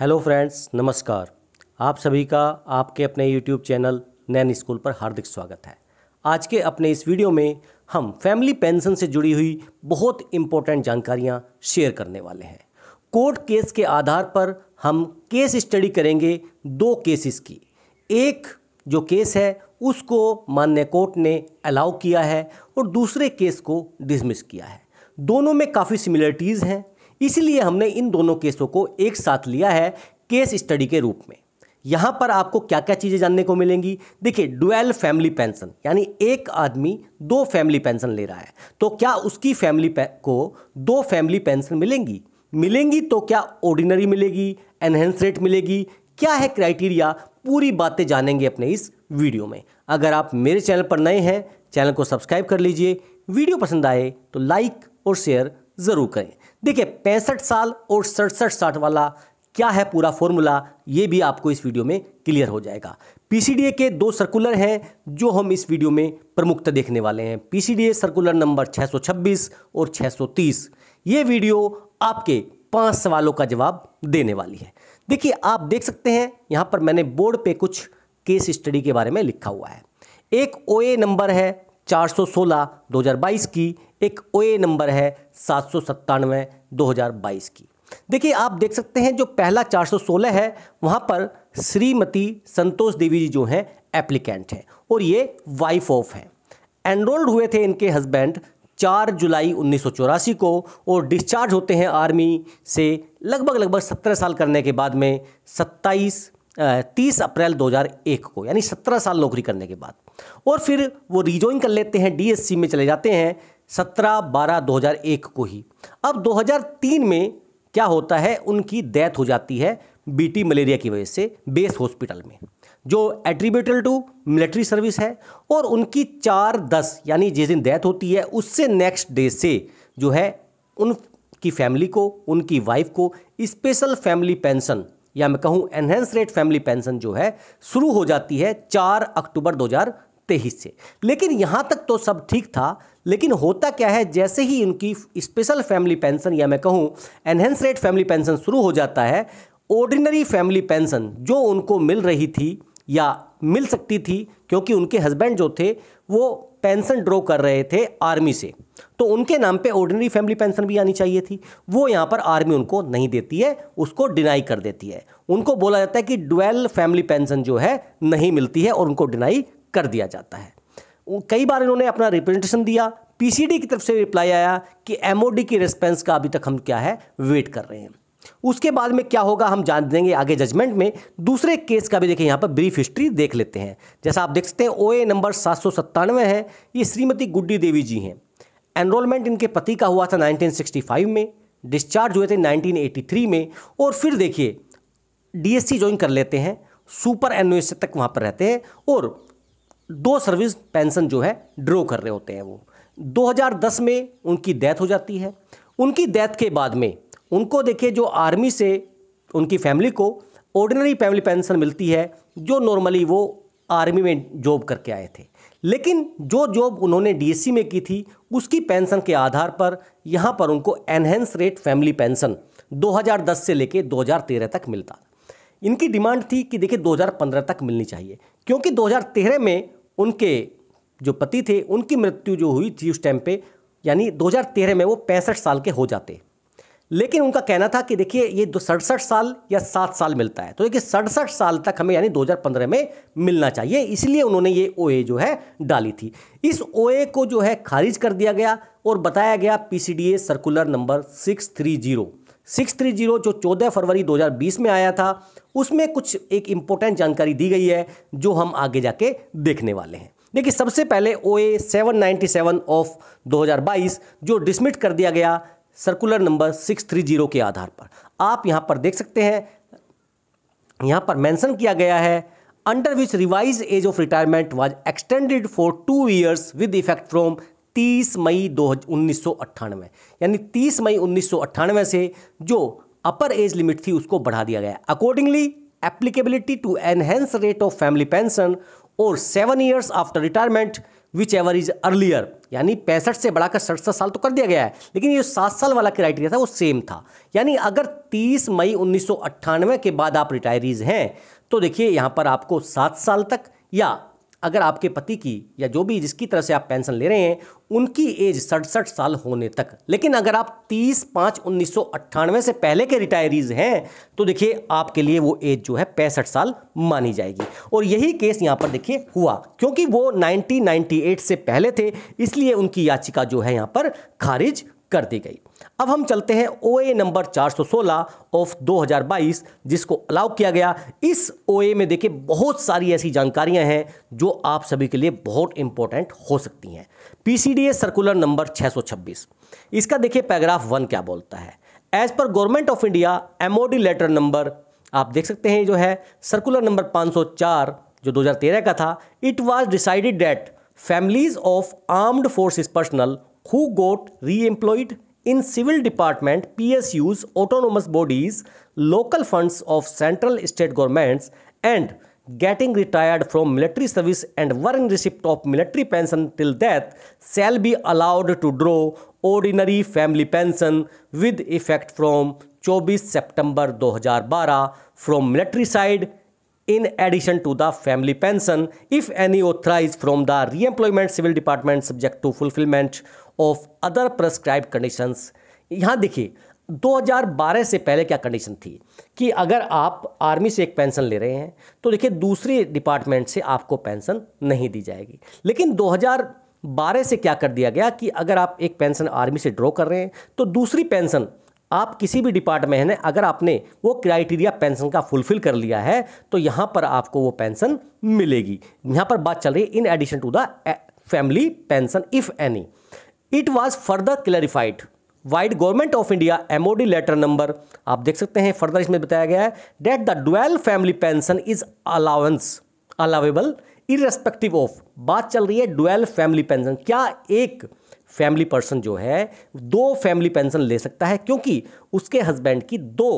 Hello friends नमस्कार आप सभी का आपके अपने यूट्यूब चैनल नैन स्कूल पर हार्दिक स्वागत है आज के अपने इस वीडियो में हम फैमिली पेंशन से जुड़ी हुई बहुत इम्पोर्टेंट जानकारियां शेयर करने वाले हैं कोर्ट केस के आधार पर हम केस स्टडी करेंगे दो केसेस की एक जो केस है उसको मान्य कोर्ट ने अलाउ किया है और दूसरे केस को डिसमिस किया है दोनों में काफ़ी सिमिलरिटीज़ हैं इसलिए हमने इन दोनों केसों को एक साथ लिया है केस स्टडी के रूप में यहाँ पर आपको क्या क्या चीज़ें जानने को मिलेंगी देखिए डुअल फैमिली पेंशन यानी एक आदमी दो फैमिली पेंशन ले रहा है तो क्या उसकी फैमिली को दो फैमिली पेंशन मिलेंगी मिलेंगी तो क्या ऑर्डिनरी मिलेगी एनहेंस रेट मिलेगी क्या है क्राइटेरिया पूरी बातें जानेंगे अपने इस वीडियो में अगर आप मेरे चैनल पर नए हैं चैनल को सब्सक्राइब कर लीजिए वीडियो पसंद आए तो लाइक और शेयर ज़रूर करें देखिए पैंसठ साल और सड़सठ साठ वाला क्या है पूरा फॉर्मूला ये भी आपको इस वीडियो में क्लियर हो जाएगा पीसीडीए के दो सर्कुलर हैं जो हम इस वीडियो में प्रमुखता देखने वाले हैं पीसीडीए सर्कुलर नंबर 626 और 630 ये वीडियो आपके पांच सवालों का जवाब देने वाली है देखिए आप देख सकते हैं यहाँ पर मैंने बोर्ड पे कुछ केस स्टडी के बारे में लिखा हुआ है एक ओ नंबर है चार सौ की एक ए नंबर है सात सौ सत्तानवे दो हज़ार बाईस की देखिए आप देख सकते हैं जो पहला 416 है वहाँ पर श्रीमती संतोष देवी जी जो हैं एप्लीकेंट हैं और ये वाइफ ऑफ हैं एनरोल्ड हुए थे इनके हस्बैंड 4 जुलाई उन्नीस को और डिस्चार्ज होते हैं आर्मी से लगभग लगभग 17 साल करने के बाद में 27 तीस अप्रैल 2001 को यानी 17 साल नौकरी करने के बाद और फिर वो रिजॉइन कर लेते हैं डीएससी में चले जाते हैं सत्रह बारह दो हज़ार एक को ही अब दो हज़ार तीन में क्या होता है उनकी डेथ हो जाती है बीटी मलेरिया की वजह से बेस हॉस्पिटल में जो एट्रीब्यूटल टू मिलिट्री सर्विस है और उनकी चार दस यानी जिस दिन डेथ होती है उससे नेक्स्ट डे से जो है उनकी फैमिली को उनकी वाइफ को स्पेशल फैमिली पेंशन या मैं कहूँ एनहेंस रेट फैमिली पेंशन जो है शुरू हो जाती है चार अक्टूबर हज़ार तेईस से लेकिन यहाँ तक तो सब ठीक था लेकिन होता क्या है जैसे ही उनकी स्पेशल फैमिली पेंशन या मैं कहूँ एनहेंस रेट फैमिली पेंशन शुरू हो जाता है ऑर्डिनरी फैमिली पेंशन जो उनको मिल रही थी या मिल सकती थी क्योंकि उनके हस्बैंड जो थे वो पेंशन ड्रॉ कर रहे थे आर्मी से तो उनके नाम पे ऑर्डिनरी फैमिली पेंशन भी आनी चाहिए थी वो यहाँ पर आर्मी उनको नहीं देती है उसको डिनाई कर देती है उनको बोला जाता है कि ड्वेल फैमिली पेंशन जो है नहीं मिलती है और उनको डिनाई कर दिया जाता है कई बार इन्होंने अपना रिप्रेजेंटेशन दिया पीसीडी की तरफ से रिप्लाई आया कि एमओडी की रिस्पेंस का अभी तक हम क्या है वेट कर रहे हैं उसके बाद में क्या होगा हम जान देंगे आगे जजमेंट में दूसरे केस का भी देखिए यहाँ पर ब्रीफ हिस्ट्री देख लेते हैं जैसा आप देख सकते हैं ओए नंबर सात सौ सत्तानवे है ये श्रीमती गुड्डी देवी जी हैं एनरोलमेंट इनके पति का हुआ था 1965 में डिस्चार्ज हुए थे 1983 में और फिर देखिए डीएससी ज्वाइन कर लेते हैं सुपर एनुएसए तक वहाँ पर रहते हैं और दो सर्विस पेंशन जो है ड्रॉ कर रहे होते हैं वो 2010 में उनकी डेथ हो जाती है उनकी डेथ के बाद में उनको देखिए जो आर्मी से उनकी फैमिली को ऑर्डिनरी फैमिली पेंशन मिलती है जो नॉर्मली वो आर्मी में जॉब करके आए थे लेकिन जो जॉब उन्होंने डीएससी में की थी उसकी पेंशन के आधार पर यहाँ पर उनको एनहेंस रेट फैमिली पेंशन 2010 से लेके 2013 तक मिलता इनकी डिमांड थी कि देखिए 2015 तक मिलनी चाहिए क्योंकि 2013 में उनके जो पति थे उनकी मृत्यु जो हुई थी उस टाइम पे यानी 2013 में वो पैंसठ साल के हो जाते लेकिन उनका कहना था कि देखिए ये दो सड़सठ साल या सात साल मिलता है तो देखिए सड़सठ साल तक हमें यानी 2015 में मिलना चाहिए इसलिए उन्होंने ये ओए जो है डाली थी इस ओए को जो है खारिज कर दिया गया और बताया गया P circular number six three zero six three zero जो चौदह फरवरी 2020 में आया था उसमें कुछ एक इम्पोर्टेंट जानकारी दी गई है जो हम आगे जाके देखने वाले हैं देखिए सबसे पहले O A seven ninety seven of दो हज़ार बाईस जो डिसमिट कर दिया गया circular number six three zero के आधार पर आप यहाँ पर देख सकते हैं यहाँ पर मेंशन किया गया है under which revised age of retirement was extended for two years with effect from 30 मई दो उन्नीस यानी 30 मई उन्नीस से जो अपर एज लिमिट थी उसको बढ़ा दिया गया accordingly applicability to enhance rate of family pension और seven years after retirement whichever is earlier यानी पैंसठ से बढ़ाकर सड़सठ साल तो कर दिया गया है लेकिन ये सात साल वाला क्राइटेरिया था वो सेम था यानी अगर 30 मई उन्नीस के बाद आप रिटायरीज हैं तो देखिए यहाँ पर आपको सात साल तक या अगर आपके पति की या जो भी जिसकी तरह से आप पेंशन ले रहे हैं उनकी एज सड़सठ साल होने तक लेकिन अगर आप 30 पाँच उन्नीस से पहले के रिटायरीज हैं तो देखिए आपके लिए वो एज जो है पैंसठ साल मानी जाएगी और यही केस यहाँ पर देखिए हुआ क्योंकि वो 1998 से पहले थे इसलिए उनकी याचिका जो है यहाँ पर खारिज कर दी गई अब हम चलते हैं ओ ए नंबर 416 ऑफ 2022 जिसको अलाउ किया गया इस ओ ए में देखिए बहुत सारी ऐसी जानकारियां हैं जो आप सभी के लिए बहुत इंपॉर्टेंट हो सकती हैं पीसीडीए सर्कुलर नंबर 626 इसका देखिए पैराग्राफ वन क्या बोलता है as per government of India MOD letter number आप देख सकते हैं जो है सर्कुलर नंबर 504 जो 2013 का था it was decided that families of armed forces personnel who got re-employed in civil department, PSUs, autonomous bodies, local funds of central state governments and getting retired from military service and were in receipt of military pension till death shall be allowed to draw ordinary family pension with effect from 24 September 2012 from military side in addition to the family pension if any authorized from the re-employment civil department subject to fulfillment of other prescribe conditions यहाँ देखिए 2012 से पहले क्या condition थी कि अगर आप army से एक पेंशन ले रहे हैं तो देखिए दूसरी डिपार्टमेंट से आपको पेंशन नहीं दी जाएगी लेकिन 2012 से क्या कर दिया गया कि अगर आप एक पेंशन आर्मी से ड्रॉ कर रहे हैं तो दूसरी पेंशन आप किसी भी डिपार्टमेंट में अगर आपने वो क्राइटेरिया पेंशन का फुलफिल कर लिया है तो यहाँ पर आपको वो पेंशन मिलेगी यहाँ पर बात चल रही है in addition to the family pension if any it was further clarified vide government of India MOD letter number आप देख सकते हैं फर्दर इसमें बताया गया है that the dual family pension is allowance allowable irrespective of बात चल रही है डुअल फैमिली पेंशन क्या एक फैमिली पर्सन जो है दो फैमिली पेंशन ले सकता है क्योंकि उसके हस्बैंड की दो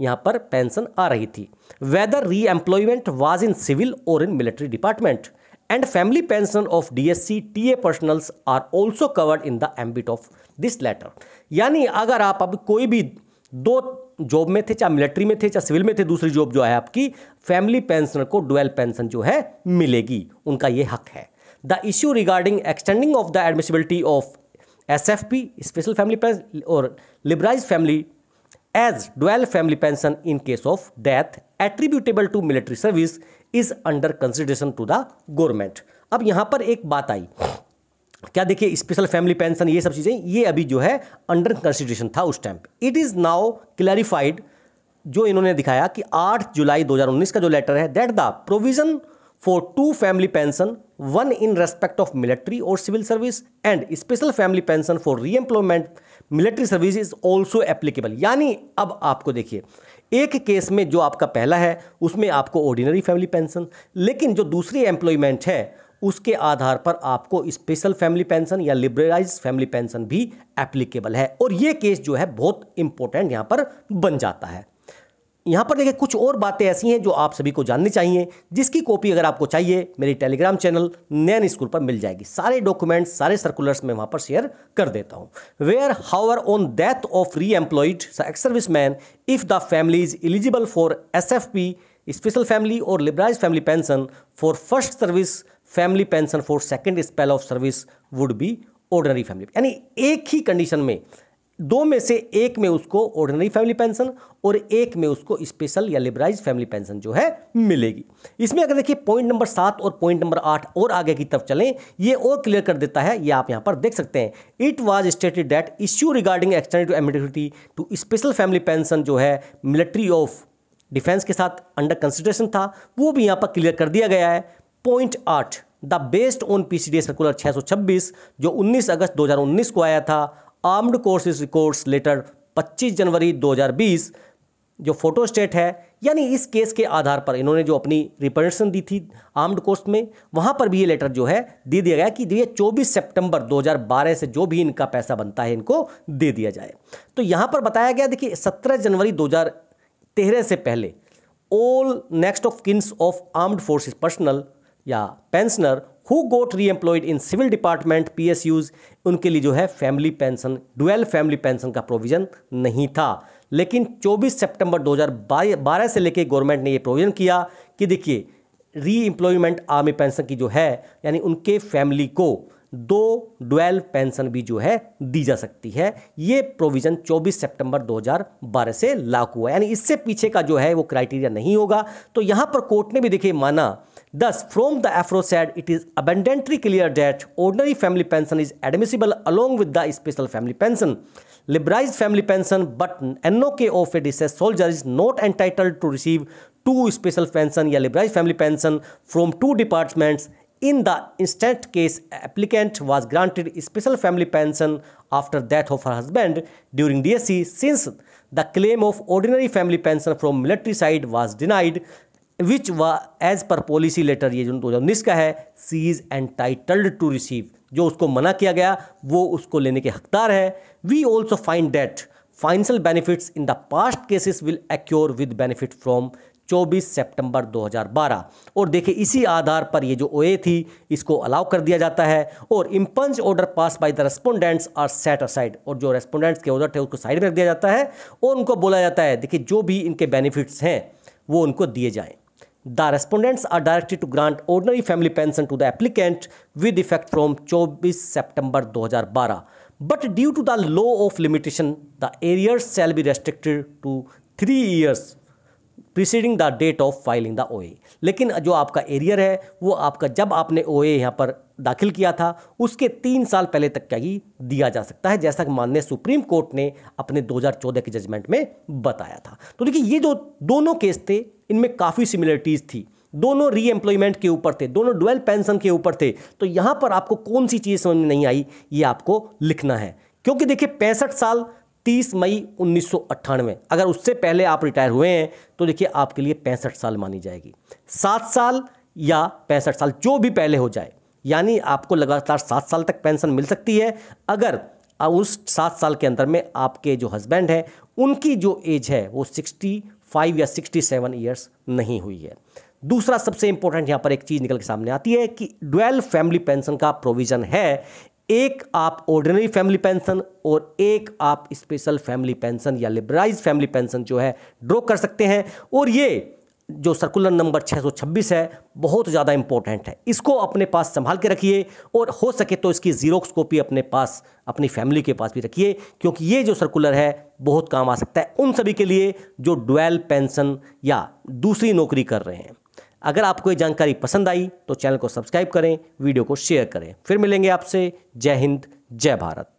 यहाँ पर पेंशन आ रही थी वेदर री एम्प्लॉयमेंट वॉज इन सिविल और in military department of D S C T A personnels are also covered in the ambit of this letter यानी अगर आप अब कोई भी दो जॉब में थे चाहे मिलिट्री में थे चाहे सिविल में थे दूसरी जॉब जो है आपकी फैमिली पेंशनर को डुअल पेंशन जो है मिलेगी उनका ये हक है the issue regarding extending of the admissibility of S F P special family और liberalise family as dual family pension in case of death attributable to military service is under consideration to the government अब यहां पर एक बात आई क्या देखिए special family pension ये सब चीज़ें ये अभी जो है अंडर कंसिडरेशन था उस time it is now clarified जो इन्होंने दिखाया कि 8 जुलाई 2019 का जो लेटर है that the provision for two family pension one in respect of military और civil service and special family pension for re-employment military service is also applicable यानी अब आपको देखिए एक केस में जो आपका पहला है उसमें आपको ऑर्डिनरी फैमिली पेंशन लेकिन जो दूसरी एम्प्लॉयमेंट है उसके आधार पर आपको स्पेशल फैमिली पेंशन या लिबरलाइज फैमिली पेंशन भी एप्लीकेबल है और ये केस जो है बहुत इंपॉर्टेंट यहाँ पर बन जाता है यहाँ पर देखिए कुछ और बातें ऐसी हैं जो आप सभी को जाननी चाहिए जिसकी कॉपी अगर आपको चाहिए मेरी टेलीग्राम चैनल नैन स्कूल पर मिल जाएगी सारे डॉक्यूमेंट्स सारे सर्कुलर्स मैं वहाँ पर शेयर कर देता हूँ where however on death of re-employed ex service man if the family is eligible for S F P special family और liberalise family pension for first service family pension for second spell of service would be ordinary family यानी एक ही condition में दो में से एक में उसको ऑर्डिनरी फैमिली पेंशन और एक में उसको स्पेशल या लिबराइज फैमिली पेंशन जो है मिलेगी इसमें अगर देखिए पॉइंट नंबर सात और पॉइंट नंबर आठ और आगे की तरफ चलें ये और क्लियर कर देता है ये आप यहां पर देख सकते हैं it was stated that issue regarding external to amenity to special family pension जो है मिलिट्री ऑफ डिफेंस के साथ अंडर कंसिडरेशन था वो भी यहाँ पर क्लियर कर दिया गया है पॉइंट आठ the based on P C circular छः सौ छब्बीस जो उन्नीस अगस्त दो हज़ार उन्नीस को आया था आर्म्ड कोर्सेज रिकॉर्ड्स लेटर 25 जनवरी 2020 जो फोटो स्टेट है यानी इस केस के आधार पर इन्होंने जो अपनी रिप्रेजेंटेशन दी थी आर्म्ड कोर्स में वहां पर भी ये लेटर जो है दे दिया गया कि ये 24 सितंबर 2012 से जो भी इनका पैसा बनता है इनको दे दिया जाए तो यहां पर बताया गया देखिए सत्रह जनवरी दो से पहले all next of kins of armed forces personnel या pensioner who got re-employed in civil department P S Us उनके लिए जो है family pension dual family pension का प्रोविज़न नहीं था लेकिन 24 सितंबर 2012 से लेकर गवर्नमेंट ने ये प्रोविज़न किया कि देखिए री एम्प्लॉयमेंट आर्मी पेंशन की जो है यानी उनके फैमिली को दो डुएल पेंशन भी जो है दी जा सकती है ये प्रोविज़न 24 सितंबर 2012 से लागू हुआ यानी इससे पीछे का जो है वो क्राइटेरिया नहीं होगा तो यहाँ पर कोर्ट ने भी देखिए माना Thus, from the aforesaid, it is abundantly clear that ordinary family pension is admissible along with the special family pension. Liberalized family pension but NOK of a deceased soldier is not entitled to receive two special pension or liberalized family pension from two departments in the instant case applicant was granted special family pension after death of her husband during DSC since the claim of ordinary family pension from military side was denied विच व as per policy letter ये जो दो हज़ार उन्नीस का है she is entitled to receive जो उसको मना किया गया वो उसको लेने के हकदार है we also find that financial benefits in the past cases will accrue with benefit from 24 सितंबर 2012 और देखिए इसी आधार पर ये जो ओए थी इसको अलाउ कर दिया जाता है और impugned order passed by the respondents are set aside और जो रेस्पोंडेंट्स के ऑर्डर थे उसको साइड में रख दिया जाता है और उनको बोला जाता है देखिए जो भी इनके बेनिफिट्स हैं वो उनको दिए जाएँ The respondents are directed to grant ordinary family pension to the applicant with effect from 24 September 2012. But due to the law of limitation, the arrears shall be restricted to 3 years preceding the date of filing the A लेकिन जो आपका arrear है वो आपका जब आपने ओए यहाँ पर दाखिल किया था उसके तीन साल पहले तक का ही दिया जा सकता है जैसा कि माननीय सुप्रीम कोर्ट ने अपने 2014 के जजमेंट में बताया था तो देखिए ये जो दोनों केस थे इनमें काफ़ी सिमिलरिटीज़ थी दोनों री एम्प्लॉयमेंट के ऊपर थे दोनों डुअल पेंशन के ऊपर थे तो यहाँ पर आपको कौन सी चीज़ समझ में नहीं आई ये आपको लिखना है क्योंकि देखिए पैंसठ साल 30 मई उन्नीस अगर उससे पहले आप रिटायर हुए हैं तो देखिए आपके लिए पैंसठ साल मानी जाएगी सात साल या पैंसठ साल जो भी पहले हो जाए यानी आपको लगातार सात साल तक पेंशन मिल सकती है अगर उस सात साल के अंदर में आपके जो हस्बैंड हैं उनकी जो एज है वो सिक्सटी फाइव या सिक्सटी सेवन ईयर्स नहीं हुई है दूसरा सबसे इंपॉर्टेंट यहाँ पर एक चीज़ निकल के सामने आती है कि डुअल फैमिली पेंशन का प्रोविज़न है एक आप ऑर्डिनरी फैमिली पेंशन और एक आप स्पेशल फैमिली पेंशन या लिबराइज फैमिली पेंशन जो है ड्रॉ कर सकते हैं और ये जो सर्कुलर नंबर 626 है बहुत ज़्यादा इंपॉर्टेंट है इसको अपने पास संभाल के रखिए और हो सके तो इसकी जीरोक्स कॉपी अपने पास अपनी फैमिली के पास भी रखिए क्योंकि ये जो सर्कुलर है बहुत काम आ सकता है उन सभी के लिए जो डुअल पेंशन या दूसरी नौकरी कर रहे हैं अगर आपको ये जानकारी पसंद आई तो चैनल को सब्सक्राइब करें वीडियो को शेयर करें फिर मिलेंगे आपसे जय हिंद जय भारत